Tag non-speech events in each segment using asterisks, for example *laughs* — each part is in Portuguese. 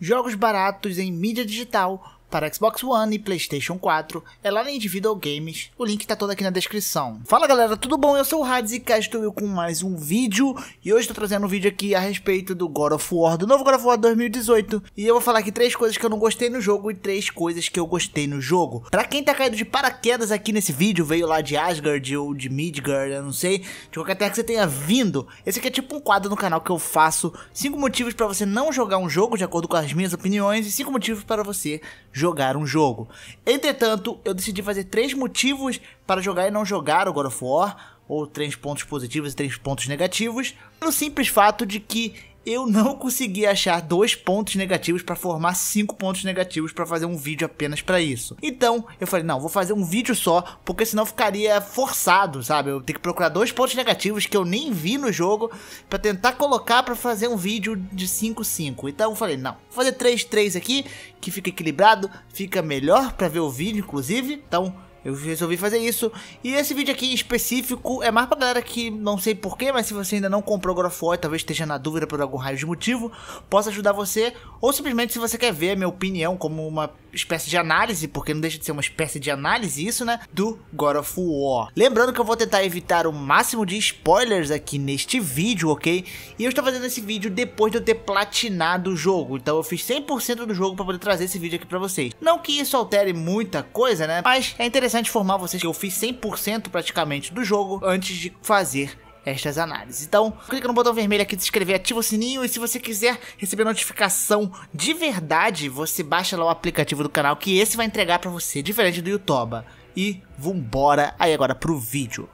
jogos baratos em mídia digital para Xbox One e PlayStation 4, é lá na Individual Games, o link tá todo aqui na descrição. Fala galera, tudo bom? Eu sou o Radz e cá estou eu com mais um vídeo, e hoje estou trazendo um vídeo aqui a respeito do God of War, do novo God of War 2018, e eu vou falar aqui três coisas que eu não gostei no jogo e três coisas que eu gostei no jogo. Pra quem tá caído de paraquedas aqui nesse vídeo, veio lá de Asgard ou de Midgard, eu não sei, de qualquer terra que você tenha vindo, esse aqui é tipo um quadro no canal que eu faço, cinco motivos para você não jogar um jogo de acordo com as minhas opiniões, e cinco motivos para você jogar um jogo. Entretanto, eu decidi fazer três motivos para jogar e não jogar o God of War, ou três pontos positivos e três pontos negativos, pelo simples fato de que eu não consegui achar dois pontos negativos para formar cinco pontos negativos para fazer um vídeo apenas para isso. Então, eu falei, não, vou fazer um vídeo só, porque senão ficaria forçado, sabe? Eu tenho que procurar dois pontos negativos que eu nem vi no jogo para tentar colocar para fazer um vídeo de 5 5. Então, eu falei, não, vou fazer 3 3 aqui, que fica equilibrado, fica melhor para ver o vídeo inclusive. Então, eu resolvi fazer isso. E esse vídeo aqui específico é mais pra galera que não sei porquê, mas se você ainda não comprou Grofoi, talvez esteja na dúvida por algum raio de motivo, possa ajudar você. Ou simplesmente se você quer ver a minha opinião como uma espécie de análise, porque não deixa de ser uma espécie de análise isso, né? Do God of War. Lembrando que eu vou tentar evitar o máximo de spoilers aqui neste vídeo, ok? E eu estou fazendo esse vídeo depois de eu ter platinado o jogo. Então eu fiz 100% do jogo para poder trazer esse vídeo aqui para vocês. Não que isso altere muita coisa, né? Mas é interessante interessante informar vocês que eu fiz 100% praticamente do jogo antes de fazer estas análises. Então, clica no botão vermelho aqui de se inscrever, ativa o sininho e se você quiser receber notificação de verdade, você baixa lá o aplicativo do canal que esse vai entregar para você, diferente do Youtuba. E vambora aí agora pro vídeo.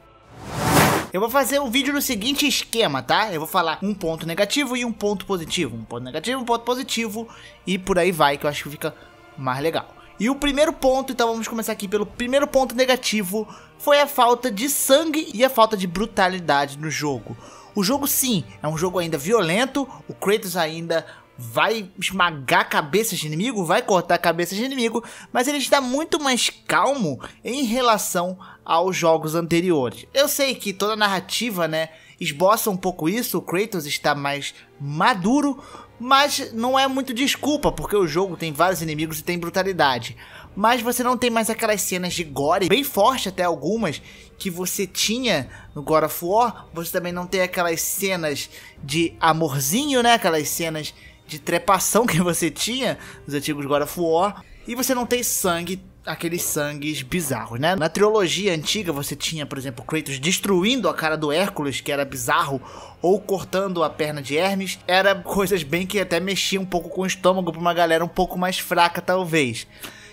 Eu vou fazer o um vídeo no seguinte esquema, tá? Eu vou falar um ponto negativo e um ponto positivo. Um ponto negativo, um ponto positivo e por aí vai, que eu acho que fica mais legal. E o primeiro ponto, então vamos começar aqui pelo primeiro ponto negativo, foi a falta de sangue e a falta de brutalidade no jogo. O jogo sim, é um jogo ainda violento, o Kratos ainda vai esmagar cabeças de inimigo, vai cortar cabeças de inimigo, mas ele está muito mais calmo em relação aos jogos anteriores. Eu sei que toda a narrativa, né, esboça um pouco isso, o Kratos está mais maduro, mas não é muito desculpa, porque o jogo tem vários inimigos e tem brutalidade. Mas você não tem mais aquelas cenas de gore, bem forte até algumas, que você tinha no God of War. Você também não tem aquelas cenas de amorzinho, né? Aquelas cenas de trepação *laughs* que você tinha nos antigos God of War. E você não tem sangue aqueles sangues bizarros, né? Na trilogia antiga você tinha, por exemplo, Kratos destruindo a cara do Hércules, que era bizarro, ou cortando a perna de Hermes, era coisas bem que até mexiam um pouco com o estômago para uma galera um pouco mais fraca talvez.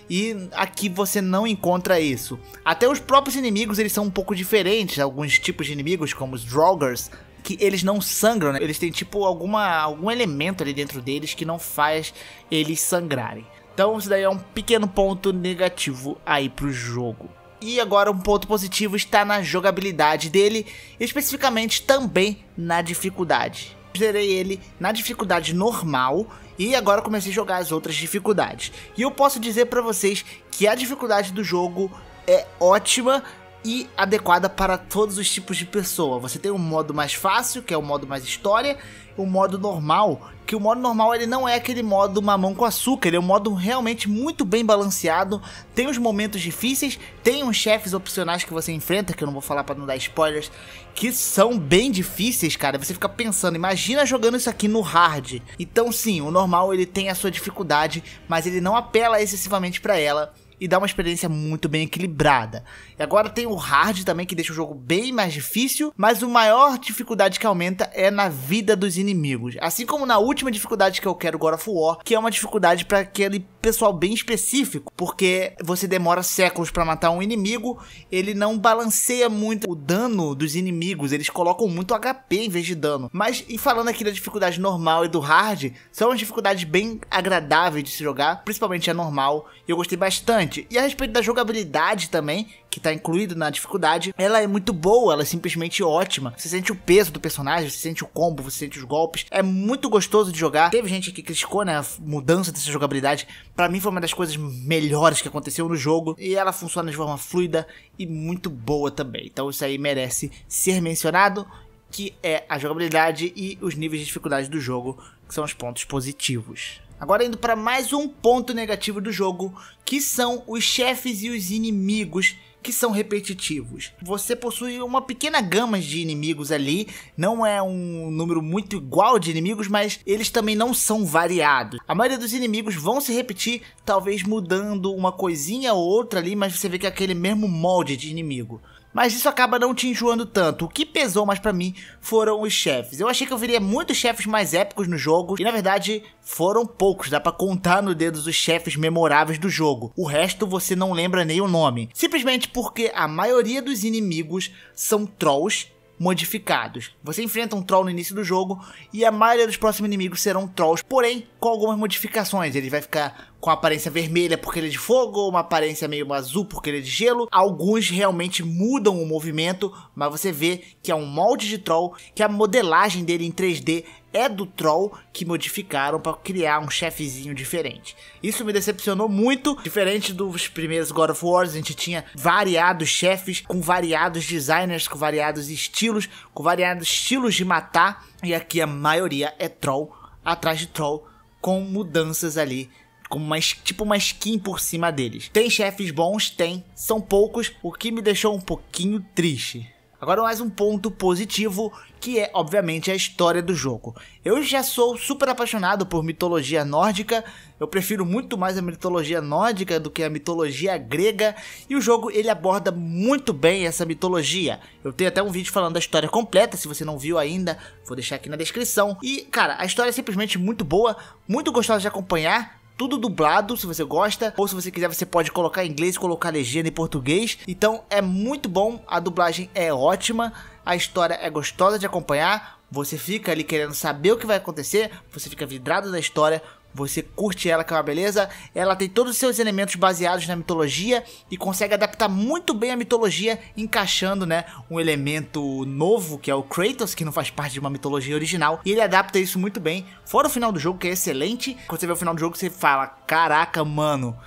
E aqui você não encontra isso. Até os próprios inimigos, eles são um pouco diferentes, alguns tipos de inimigos como os Draugrs, que eles não sangram, né? Eles têm tipo alguma algum elemento ali dentro deles que não faz eles sangrarem. Então isso daí é um pequeno ponto negativo aí pro jogo. E agora um ponto positivo está na jogabilidade dele, especificamente também na dificuldade. Zerei ele na dificuldade normal e agora comecei a jogar as outras dificuldades. E eu posso dizer para vocês que a dificuldade do jogo é ótima, e adequada para todos os tipos de pessoa. Você tem um modo mais fácil, que é o modo mais história, o um modo normal, que o modo normal ele não é aquele modo mamão com açúcar, ele é um modo realmente muito bem balanceado, tem os momentos difíceis, tem uns chefes opcionais que você enfrenta, que eu não vou falar para não dar spoilers, que são bem difíceis, cara. Você fica pensando, imagina jogando isso aqui no hard. Então sim, o normal ele tem a sua dificuldade, mas ele não apela excessivamente para ela e dá uma experiência muito bem equilibrada. E agora tem o hard também que deixa o jogo bem mais difícil, mas o maior dificuldade que aumenta é na vida dos inimigos. Assim como na última dificuldade que eu quero God of War, que é uma dificuldade para aquele pessoal bem específico, porque você demora séculos para matar um inimigo, ele não balanceia muito o dano dos inimigos, eles colocam muito HP em vez de dano. Mas e falando aqui da dificuldade normal e do hard, são as dificuldades bem agradáveis de se jogar, principalmente a normal, e eu gostei bastante interessante. E a respeito da jogabilidade também, que tá incluído na dificuldade, ela é muito boa, ela é simplesmente ótima. Você sente o peso do personagem, você sente o combo, você sente os golpes. É muito gostoso de jogar. Teve gente que criticou, né, a mudança dessa jogabilidade. Para mim foi uma das coisas melhores que aconteceu no jogo e ela funciona de forma fluida e muito boa também. Então isso aí merece ser mencionado que é a jogabilidade e os níveis de dificuldade do jogo, que são os pontos positivos. Agora indo para mais um ponto negativo do jogo, que são os chefes e os inimigos que são repetitivos. Você possui uma pequena gama de inimigos ali, não é um número muito igual de inimigos, mas eles também não são variados. A maioria dos inimigos vão se repetir, talvez mudando uma coisinha ou outra ali, mas você vê que é aquele mesmo molde de inimigo. Mas isso acaba não te enjoando tanto. O que pesou mais para mim foram os chefes. Eu achei que eu veria muitos chefes mais épicos no jogo e na verdade foram poucos, dá para contar no dedos os chefes memoráveis do jogo. O resto você não lembra nem o nome, simplesmente porque a maioria dos inimigos são trolls modificados. Você enfrenta um troll no início do jogo e a maioria dos próximos inimigos serão trolls, porém com algumas modificações. Ele vai ficar com aparência vermelha porque ele é de fogo, uma aparência meio azul porque ele é de gelo. Alguns realmente mudam o movimento, mas você vê que é um molde de troll, que a modelagem dele em 3D é do Troll que modificaram para criar um chefezinho diferente. Isso me decepcionou muito, diferente dos primeiros God of War, a gente tinha variados chefes com variados designers, com variados estilos, com variados estilos de matar, e aqui a maioria é Troll atrás de Troll com mudanças ali com uma, tipo uma skin por cima deles. Tem chefes bons? Tem. São poucos, o que me deixou um pouquinho triste. Agora mais um ponto positivo, que é obviamente a história do jogo. Eu já sou super apaixonado por mitologia nórdica, eu prefiro muito mais a mitologia nórdica do que a mitologia grega, e o jogo ele aborda muito bem essa mitologia. Eu tenho até um vídeo falando da história completa, se você não viu ainda, vou deixar aqui na descrição. E cara, a história é simplesmente muito boa, muito gostosa de acompanhar, tudo dublado, se você gosta, ou se você quiser, você pode colocar em inglês, colocar legenda em português. Então é muito bom, a dublagem é ótima, a história é gostosa de acompanhar. Você fica ali querendo saber o que vai acontecer, você fica vidrado na história, você curte ela, que é uma beleza. Ela tem todos os seus elementos baseados na mitologia e consegue adaptar muito bem a mitologia, encaixando, né, um elemento novo, que é o Kratos, que não faz parte de uma mitologia original, e ele adapta isso muito bem. Fora o final do jogo, que é excelente. Quando você vê o final do jogo, você fala: "Caraca, mano,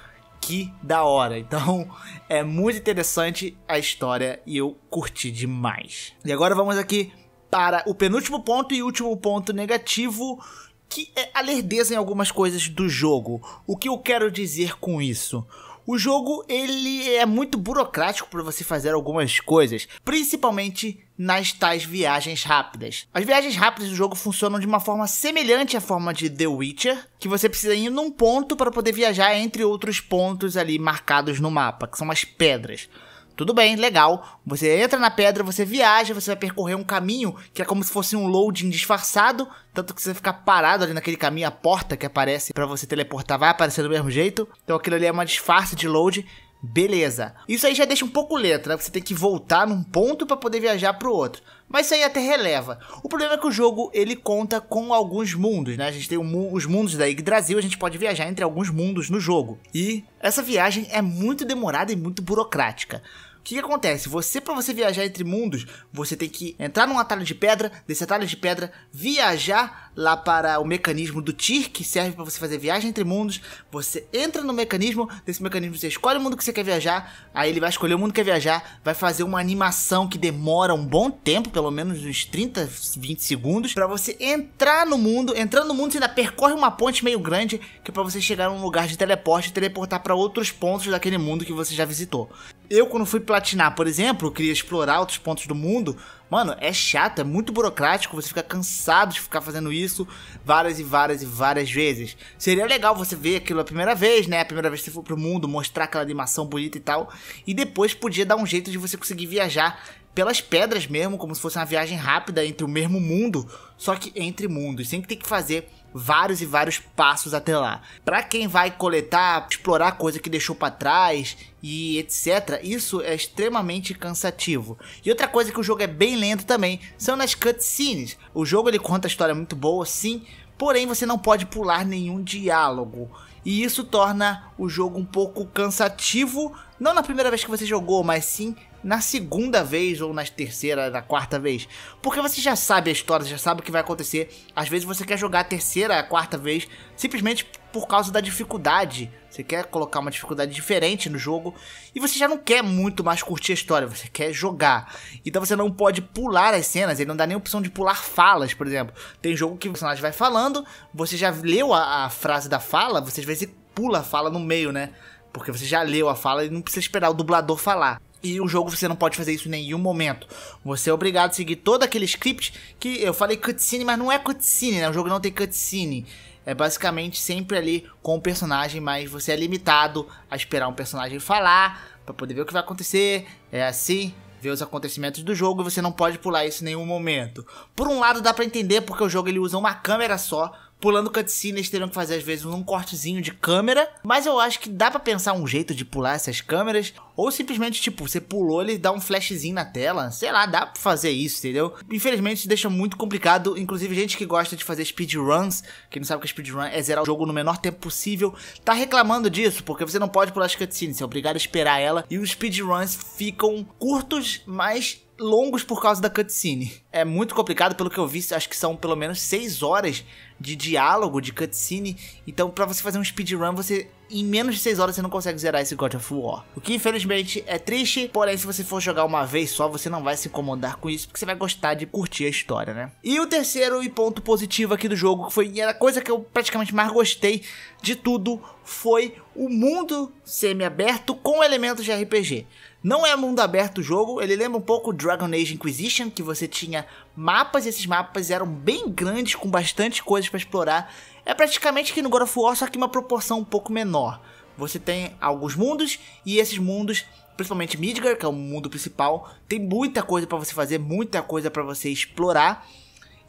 que da hora. Então, *laughs* é muito interessante a história e eu curti demais. E agora vamos aqui para o penúltimo ponto e último ponto negativo, que é a lerdeza em algumas coisas do jogo. O que eu quero dizer com isso? O jogo ele é muito burocrático para você fazer algumas coisas, principalmente nas tais viagens rápidas. As viagens rápidas do jogo funcionam de uma forma semelhante à forma de The Witcher, que você precisa ir num ponto para poder viajar entre outros pontos ali marcados no mapa, que são as pedras. Tudo bem, legal. Você entra na pedra, você viaja, você vai percorrer um caminho que é como se fosse um loading disfarçado, tanto que você ficar parado ali naquele caminho, a porta que aparece para você teleportar vai aparecer do mesmo jeito. Então aquilo ali é uma disfarce de load. Beleza. Isso aí já deixa um pouco letra, né? você tem que voltar num ponto para poder viajar para o outro. Mas isso aí até releva. O problema é que o jogo ele conta com alguns mundos, né? A gente tem um, os mundos da Yggdrasil, a gente pode viajar entre alguns mundos no jogo. E essa viagem é muito demorada e muito burocrática. O que, que, acontece? Você, para você viajar entre mundos, você tem que entrar num atalho de pedra, desse atalho de pedra, viajar lá para o mecanismo do TIR, que serve para você fazer viagem entre mundos. Você entra no mecanismo, desse mecanismo você escolhe o mundo que você quer viajar, aí ele vai escolher o mundo que quer viajar, vai fazer uma animação que demora um bom tempo, pelo menos uns 30, 20 segundos, para você entrar no mundo. Entrando no mundo, você ainda percorre uma ponte meio grande, que é para você chegar num lugar de teleporte e teleportar para outros pontos daquele mundo que você já visitou. Eu, quando fui platinar, por exemplo, eu queria explorar outros pontos do mundo. Mano, é chato, é muito burocrático, você fica cansado de ficar fazendo isso várias e várias e várias vezes. Seria legal você ver aquilo a primeira vez, né? A primeira vez que você for pro mundo, mostrar aquela animação bonita e tal. E depois podia dar um jeito de você conseguir viajar pelas pedras mesmo, como se fosse uma viagem rápida entre o mesmo mundo, só que entre mundos, sem ter que fazer vários e vários passos até lá. Para quem vai coletar, explorar coisa que deixou para trás e etc, isso é extremamente cansativo. E outra coisa que o jogo é bem lento também, são nas cutscenes. O jogo ele conta a história muito boa, sim, porém você não pode pular nenhum diálogo. E isso torna o jogo um pouco cansativo, não na primeira vez que você jogou, mas sim na segunda vez ou na terceira, na quarta vez. Porque você já sabe a história, já sabe o que vai acontecer. Às vezes você quer jogar a terceira, a quarta vez, simplesmente por causa da dificuldade. Você quer colocar uma dificuldade diferente no jogo e você já não quer muito mais curtir a história, você quer jogar. Então você não pode pular as cenas, ele não dá nem opção de pular falas, por exemplo. Tem jogo que o personagem vai falando, você já leu a, a frase da fala, você às vezes pula a fala no meio, né? Porque você já leu a fala e não precisa esperar o dublador falar. E o jogo você não pode fazer isso em nenhum momento. Você é obrigado a seguir todo aquele script que eu falei cutscene, mas não é cutscene, né? O jogo não tem cutscene. É basicamente sempre ali com o personagem, mas você é limitado a esperar um personagem falar para poder ver o que vai acontecer. É assim, ver os acontecimentos do jogo e você não pode pular isso em nenhum momento. Por um lado dá para entender porque o jogo ele usa uma câmera só pulando cutscene, eles teriam que fazer às vezes um cortezinho de câmera, mas eu acho que dá para pensar um jeito de pular essas câmeras, ou simplesmente, tipo, você pulou, ele dá um flashzinho na tela, sei lá, dá pra fazer isso, entendeu? Infelizmente deixa muito complicado, inclusive gente que gosta de fazer speedruns, que não sabe que é speedrun é zerar o jogo no menor tempo possível, tá reclamando disso, porque você não pode pular as cutscenes, você é obrigado a esperar ela, e os speedruns ficam curtos, mas longos por causa da cutscene. É muito complicado, pelo que eu vi, acho que são pelo menos 6 horas de diálogo, de cutscene. Então, para você fazer um speedrun, você em menos de 6 horas você não consegue zerar esse God of War. O que infelizmente é triste, porém se você for jogar uma vez só, você não vai se incomodar com isso, porque você vai gostar de curtir a história, né? E o terceiro e ponto positivo aqui do jogo, que foi a coisa que eu praticamente mais gostei de tudo, foi o mundo semi-aberto com elementos de RPG. Não é mundo aberto o jogo, ele lembra um pouco Dragon Age Inquisition, que você tinha mapas, e esses mapas eram bem grandes, com bastante coisas para explorar. É praticamente que no God of War, só que uma proporção um pouco menor. Você tem alguns mundos, e esses mundos, principalmente Midgar, que é o mundo principal, tem muita coisa para você fazer, muita coisa para você explorar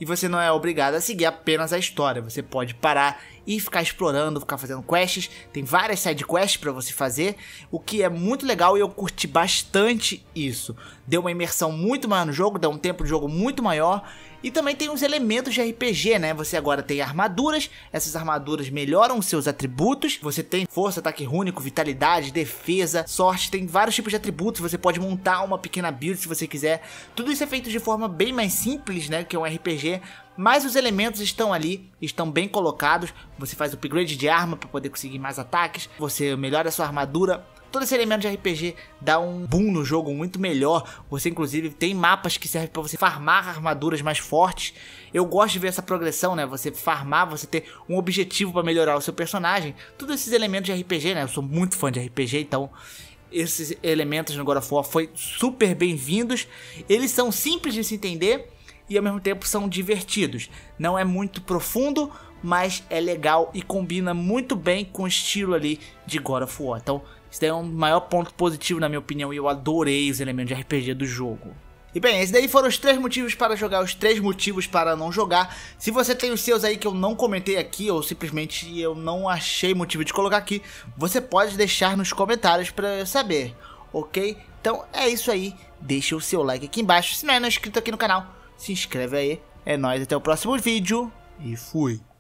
e você não é obrigado a seguir apenas a história. Você pode parar e ficar explorando, ficar fazendo quests. Tem várias side quests para você fazer, o que é muito legal e eu curti bastante isso. Deu uma imersão muito maior no jogo, deu um tempo de jogo muito maior e também tem uns elementos de RPG, né? Você agora tem armaduras, essas armaduras melhoram seus atributos. Você tem força, ataque único, vitalidade, defesa, sorte, tem vários tipos de atributos. Você pode montar uma pequena build se você quiser. Tudo isso é feito de forma bem mais simples, né? Que é um RPG, mas os elementos estão ali, estão bem colocados. Você faz upgrade de arma para poder conseguir mais ataques, você melhora a sua armadura, todo esse elemento de RPG dá um boom no jogo muito melhor. Você, inclusive, tem mapas que servem para você farmar armaduras mais fortes. Eu gosto de ver essa progressão, né? Você farmar, você ter um objetivo para melhorar o seu personagem. Todos esses elementos de RPG, né? Eu sou muito fã de RPG, então esses elementos no God of War foi super bem-vindos. Eles são simples de se entender e ao mesmo tempo são divertidos. Não é muito profundo, mas é legal e combina muito bem com o estilo ali de God of War. Então, isso daí é um maior ponto positivo, na minha opinião, e eu adorei os elementos de RPG do jogo. E bem, esses daí foram os três motivos para jogar, os três motivos para não jogar. Se você tem os seus aí que eu não comentei aqui, ou simplesmente eu não achei motivo de colocar aqui, você pode deixar nos comentários para eu saber, ok? Então é isso aí, deixa o seu like aqui embaixo. Se não é, não é inscrito aqui no canal, se inscreve aí. É nóis, até o próximo vídeo e fui!